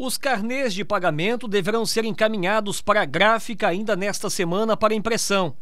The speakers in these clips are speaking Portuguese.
Os carnês de pagamento deverão ser encaminhados para a gráfica ainda nesta semana para impressão.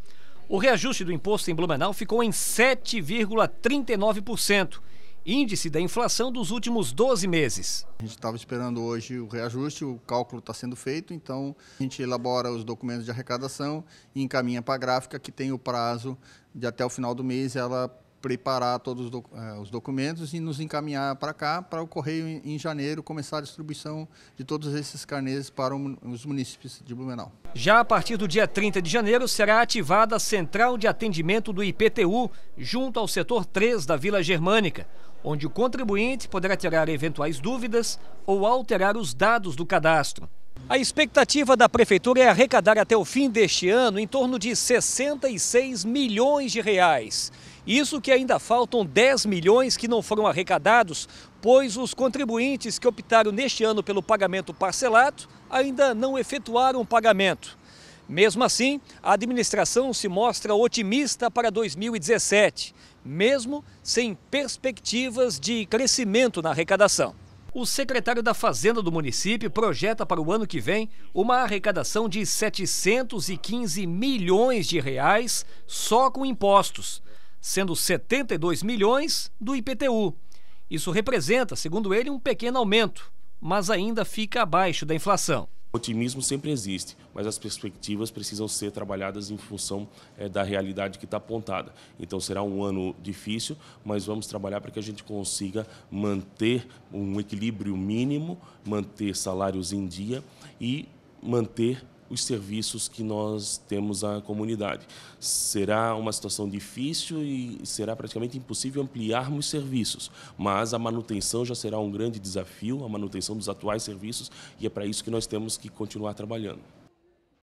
O reajuste do imposto em Blumenau ficou em 7,39%, índice da inflação dos últimos 12 meses. A gente estava esperando hoje o reajuste, o cálculo está sendo feito, então a gente elabora os documentos de arrecadação e encaminha para a gráfica que tem o prazo de até o final do mês ela preparar todos os, doc eh, os documentos e nos encaminhar para cá, para o correio em, em janeiro começar a distribuição de todos esses carnês para os municípios de Blumenau. Já a partir do dia 30 de janeiro será ativada a central de atendimento do IPTU junto ao setor 3 da Vila Germânica, onde o contribuinte poderá tirar eventuais dúvidas ou alterar os dados do cadastro. A expectativa da prefeitura é arrecadar até o fim deste ano em torno de 66 milhões de reais. Isso que ainda faltam 10 milhões que não foram arrecadados, pois os contribuintes que optaram neste ano pelo pagamento parcelado ainda não efetuaram o pagamento. Mesmo assim, a administração se mostra otimista para 2017, mesmo sem perspectivas de crescimento na arrecadação. O secretário da Fazenda do município projeta para o ano que vem uma arrecadação de 715 milhões de reais só com impostos sendo 72 milhões do IPTU. Isso representa, segundo ele, um pequeno aumento, mas ainda fica abaixo da inflação. O otimismo sempre existe, mas as perspectivas precisam ser trabalhadas em função é, da realidade que está apontada. Então será um ano difícil, mas vamos trabalhar para que a gente consiga manter um equilíbrio mínimo, manter salários em dia e manter os serviços que nós temos à comunidade. Será uma situação difícil e será praticamente impossível ampliarmos serviços, mas a manutenção já será um grande desafio, a manutenção dos atuais serviços, e é para isso que nós temos que continuar trabalhando.